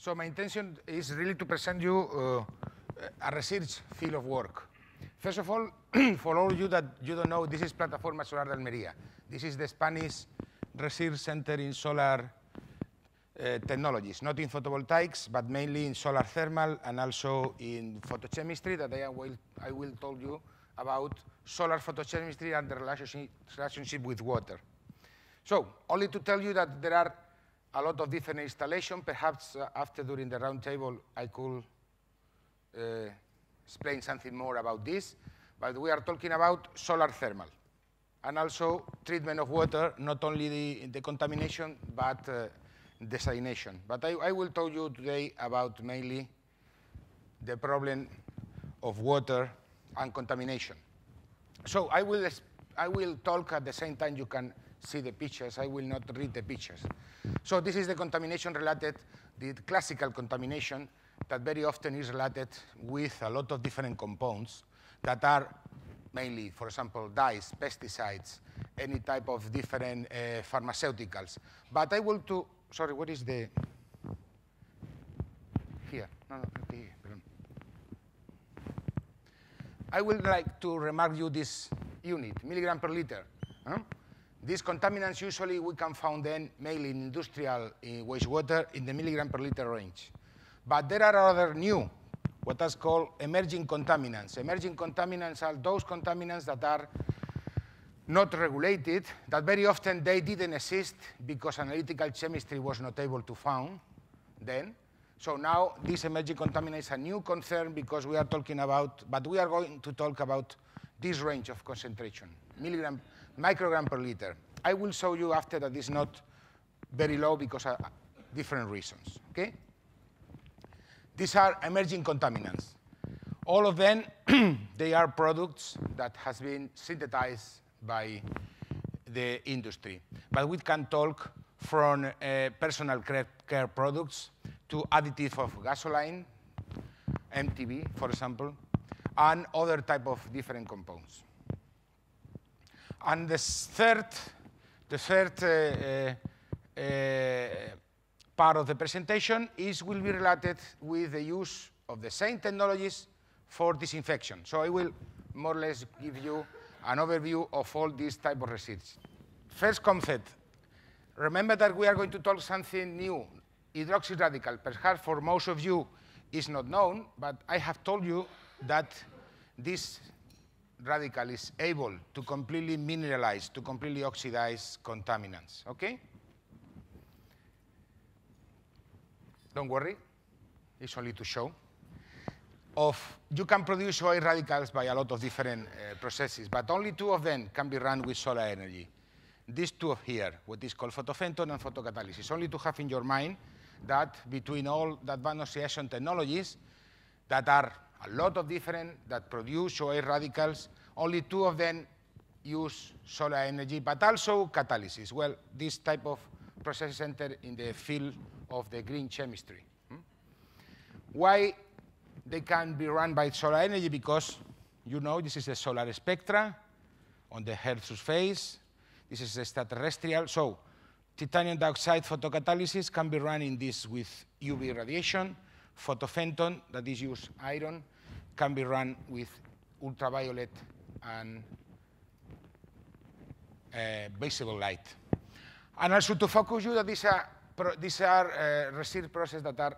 So my intention is really to present you uh, a research field of work. First of all, for all you that you don't know, this is Plataforma Solar de Almería. This is the Spanish research center in solar Eh, technologies, not in photovoltaics, but mainly in solar thermal and also in photochemistry that I will, I will tell you about solar photochemistry and the relationship, relationship with water. So only to tell you that there are a lot of different installations. Perhaps uh, after during the roundtable I could uh, explain something more about this. But we are talking about solar thermal and also treatment of water, not only the, the contamination, but uh, designation. But I, I will tell you today about mainly the problem of water and contamination. So I will, I will talk at the same time you can see the pictures. I will not read the pictures. So this is the contamination related, the classical contamination that very often is related with a lot of different compounds that are mainly, for example, dyes, pesticides, any type of different uh, pharmaceuticals. But I will to sorry, what is the, here, no, no, here, I would like to remark you this unit, milligram per liter. Huh? These contaminants usually we can find them mainly in industrial uh, wastewater in the milligram per liter range. But there are other new, what is called emerging contaminants. Emerging contaminants are those contaminants that are not regulated, that very often they didn't exist because analytical chemistry was not able to found then. So now this emerging contaminant is a new concern because we are talking about, but we are going to talk about this range of concentration, milligram, microgram per liter. I will show you after that it's not very low because of different reasons, okay? These are emerging contaminants. All of them, they are products that has been synthesized by the industry. But we can talk from uh, personal care products to additive of gasoline, MTB, for example, and other type of different compounds. And the third, the third uh, uh, uh, part of the presentation is will be related with the use of the same technologies for disinfection. So I will more or less give you an overview of all these type of receipts. First concept, remember that we are going to talk something new, hydroxy radical. Perhaps for most of you is not known, but I have told you that this radical is able to completely mineralize, to completely oxidize contaminants, okay? Don't worry, it's only to show of, you can produce OA radicals by a lot of different uh, processes, but only two of them can be run with solar energy. These two here, what is called photophenton and photocatalysis, only to have in your mind that between all the advanced oxidation technologies that are a lot of different, that produce OA radicals, only two of them use solar energy, but also catalysis. Well, this type of process center in the field of the green chemistry. Hmm? Why they can be run by solar energy because, you know, this is the solar spectra on the Earth's surface. This is extraterrestrial. So titanium dioxide photocatalysis can be run in this with UV radiation. Photophenton, that is used iron, can be run with ultraviolet and uh, visible light. And also to focus you that these are, these are uh, research processes that are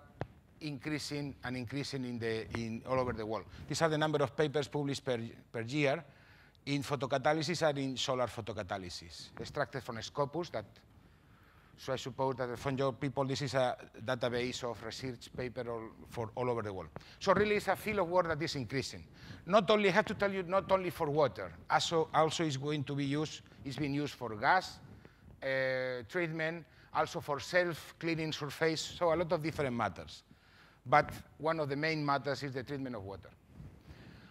increasing and increasing in the, in all over the world. These are the number of papers published per, per year in photocatalysis and in solar photocatalysis, extracted from Scopus. That, so I suppose that from your people, this is a database of research paper all, for all over the world. So really, it's a field of work that is increasing. Not only, I have to tell you, not only for water, also, also is going to be used, it's being used for gas uh, treatment, also for self-cleaning surface, so a lot of different matters but one of the main matters is the treatment of water.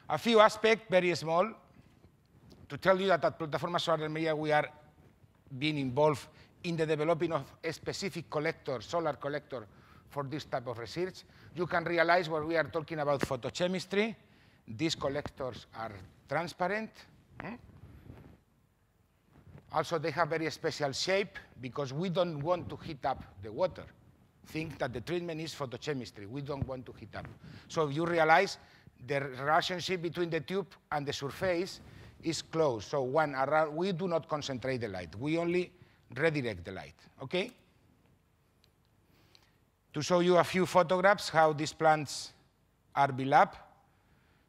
A few aspects, very small, to tell you that at Plataforma Solar Almería we are being involved in the developing of a specific collector, solar collector, for this type of research. You can realize what we are talking about photochemistry, these collectors are transparent. Hmm? Also, they have very special shape because we don't want to heat up the water think that the treatment is photochemistry. We don't want to heat up. So you realize the relationship between the tube and the surface is close. So one around, we do not concentrate the light. We only redirect the light, okay? To show you a few photographs how these plants are built up,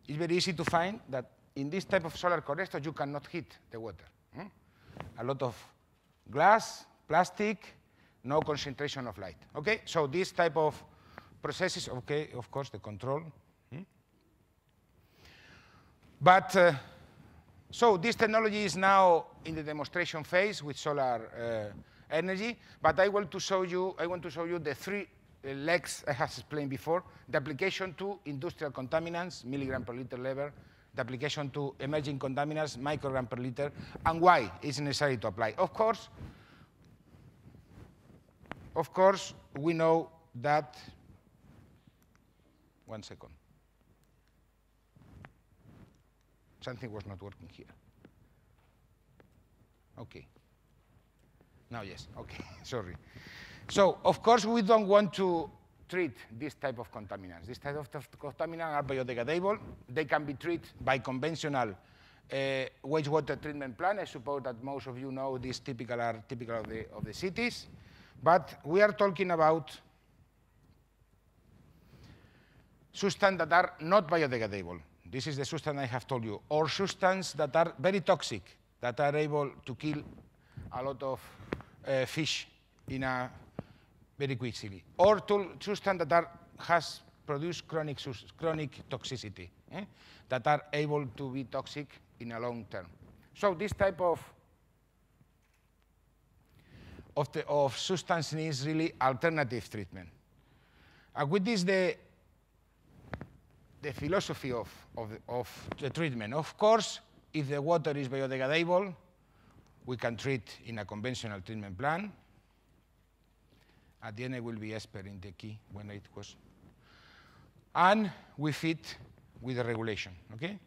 it's very easy to find that in this type of solar corrector, you cannot heat the water. Hmm? A lot of glass, plastic, no concentration of light. Okay, so this type of processes, okay, of course, the control. Hmm? But uh, so this technology is now in the demonstration phase with solar uh, energy. But I want to show you, I want to show you the three uh, legs I have explained before: the application to industrial contaminants, milligram per liter level, the application to emerging contaminants, microgram per liter, and why it's necessary to apply. Of course, of course, we know that, one second, something was not working here. Okay. Now, yes, okay, sorry. So, of course, we don't want to treat this type of contaminants. This type of contaminants are biodegradable. They can be treated by conventional uh, wastewater treatment plant. I suppose that most of you know these typical are typical of the, of the cities. But we are talking about substances that are not biodegradable. This is the substance I have told you, or substances that are very toxic, that are able to kill a lot of uh, fish in a very quickly, or to substances that are, has produced chronic, chronic toxicity, eh? that are able to be toxic in a long term. So this type of of, the, of substance needs really alternative treatment. And with this, the, the philosophy of, of, the, of the treatment. Of course, if the water is biodegradable, we can treat in a conventional treatment plan. At the end, I will be expert in the key when it was. And we fit with the regulation, okay?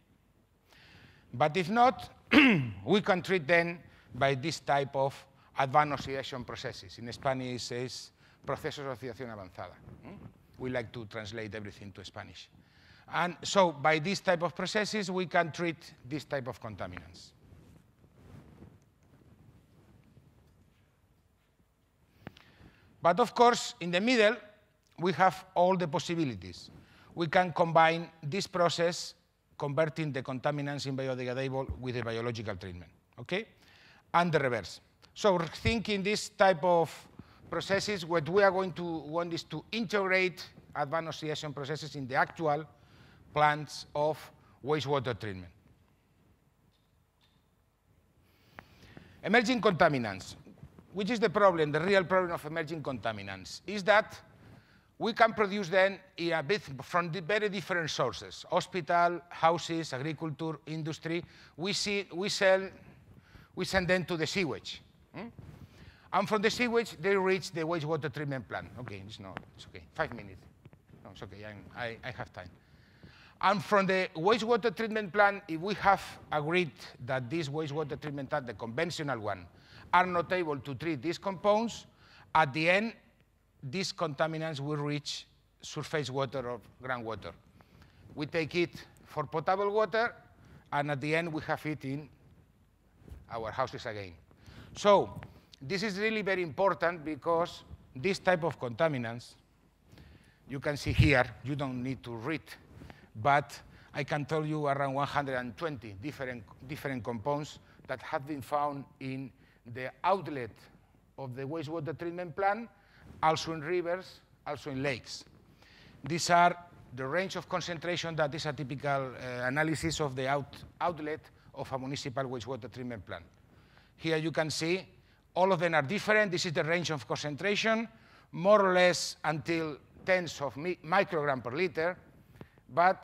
But if not, we can treat then by this type of advanced oxidation processes. In Spanish, is procesos de oxidación avanzada. Mm? We like to translate everything to Spanish. And so by this type of processes, we can treat this type of contaminants. But of course, in the middle, we have all the possibilities. We can combine this process, converting the contaminants in biodegradable with the biological treatment, okay? And the reverse. So thinking this type of processes, what we are going to want is to integrate advanced oxidation processes in the actual plants of wastewater treatment. Emerging contaminants. Which is the problem, the real problem of emerging contaminants, is that we can produce them bit, from the very different sources, hospital, houses, agriculture, industry. We, see, we, sell, we send them to the sewage. Hmm? And from the sewage, they reach the wastewater treatment plant. Okay, it's not, it's okay. Five minutes. No, it's okay, I'm, I, I have time. And from the wastewater treatment plant, if we have agreed that this wastewater treatment plant, the conventional one, are not able to treat these compounds, at the end, these contaminants will reach surface water or groundwater. We take it for potable water, and at the end, we have it in our houses again. So this is really very important because this type of contaminants, you can see here, you don't need to read, but I can tell you around 120 different, different compounds that have been found in the outlet of the wastewater treatment plant, also in rivers, also in lakes. These are the range of concentration that is a typical uh, analysis of the out outlet of a municipal wastewater treatment plant. Here you can see all of them are different. This is the range of concentration, more or less until tens of microgram per liter. But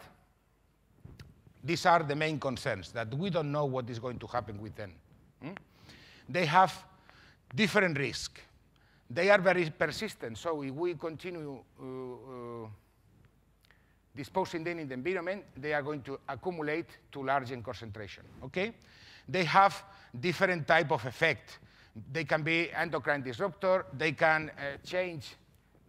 these are the main concerns, that we don't know what is going to happen with them. Hmm? They have different risk. They are very persistent, so if we continue uh, uh, disposing them in the environment, they are going to accumulate to large in concentration, okay? They have different type of effect. They can be endocrine disruptor, they can uh, change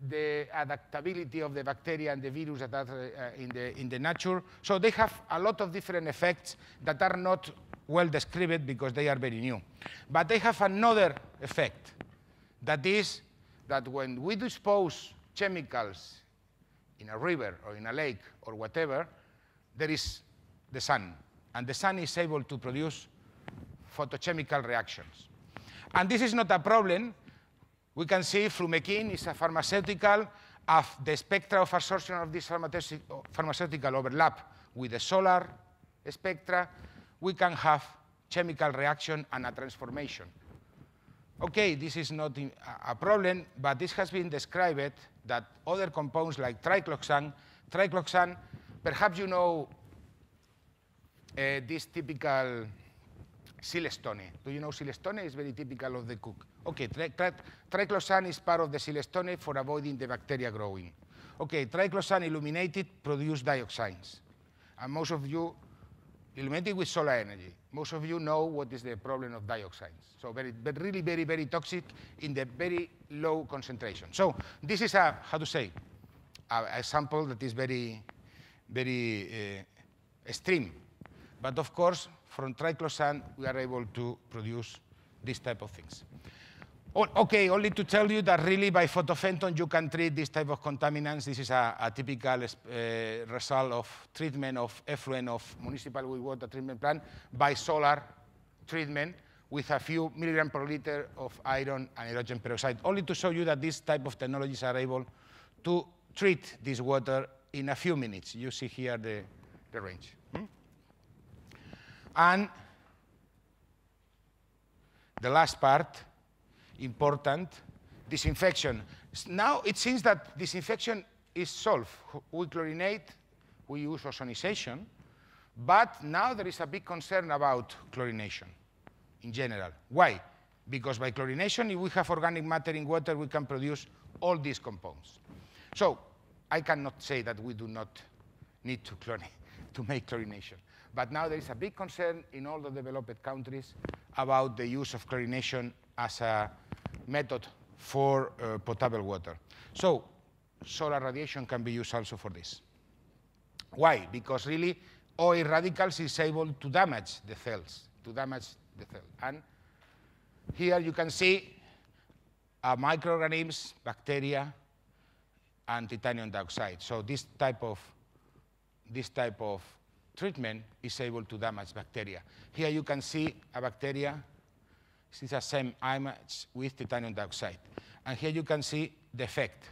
the adaptability of the bacteria and the virus that are uh, in, the, in the nature. So they have a lot of different effects that are not well described because they are very new. But they have another effect, that is that when we dispose chemicals in a river or in a lake or whatever, there is the sun. And the sun is able to produce photochemical reactions. And this is not a problem. We can see flumekin is a pharmaceutical. the spectra of absorption of this pharmaceutical overlap with the solar spectra. We can have chemical reaction and a transformation. Okay, this is not a problem, but this has been described that other compounds like tricloxan, tricloxan, perhaps you know uh, this typical silestone. Do you know silestone? is very typical of the cook. Okay, tri tri triclosan is part of the silestone for avoiding the bacteria growing. Okay, triclosan illuminated produce dioxins. And most of you Illuminated with solar energy. Most of you know what is the problem of dioxins. So very, but really very, very toxic in the very low concentration. So this is a, how to say, a, a sample that is very, very uh, extreme. But of course, from triclosan, we are able to produce these type of things. Okay, only to tell you that really by photofenton you can treat this type of contaminants. This is a, a typical uh, result of treatment of effluent of municipal water treatment plant by solar treatment with a few milligram per liter of iron and hydrogen peroxide, only to show you that this type of technologies are able to treat this water in a few minutes. You see here the, the range. Hmm? And the last part, important. Disinfection. Now it seems that disinfection is solved. We chlorinate, we use ozonization, but now there is a big concern about chlorination in general. Why? Because by chlorination, if we have organic matter in water, we can produce all these compounds. So I cannot say that we do not need to, chlorinate, to make chlorination. But now there is a big concern in all the developed countries about the use of chlorination as a method for uh, potable water. So solar radiation can be used also for this. Why? Because really OA radicals is able to damage the cells, to damage the cell. And here you can see uh, microorganisms, bacteria, and titanium dioxide. So this type of this type of treatment is able to damage bacteria. Here you can see a bacteria this is the same image with titanium dioxide. And here you can see the effect.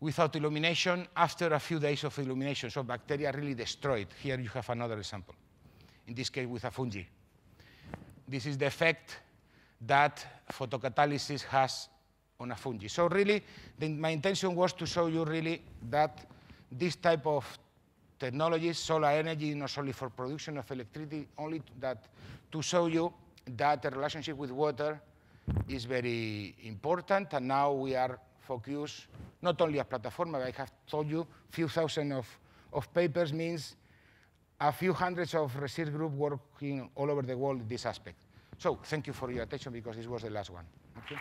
Without illumination, after a few days of illumination, so bacteria really destroyed. Here you have another example, in this case with a fungi. This is the effect that photocatalysis has on a fungi. So really, the, my intention was to show you really that this type of technologies, solar energy, not only for production of electricity, only that to show you that relationship with water is very important, and now we are focused not only as but I have told you, few thousand of, of papers means a few hundreds of research groups working all over the world in this aspect. So thank you for your attention because this was the last one. Okay.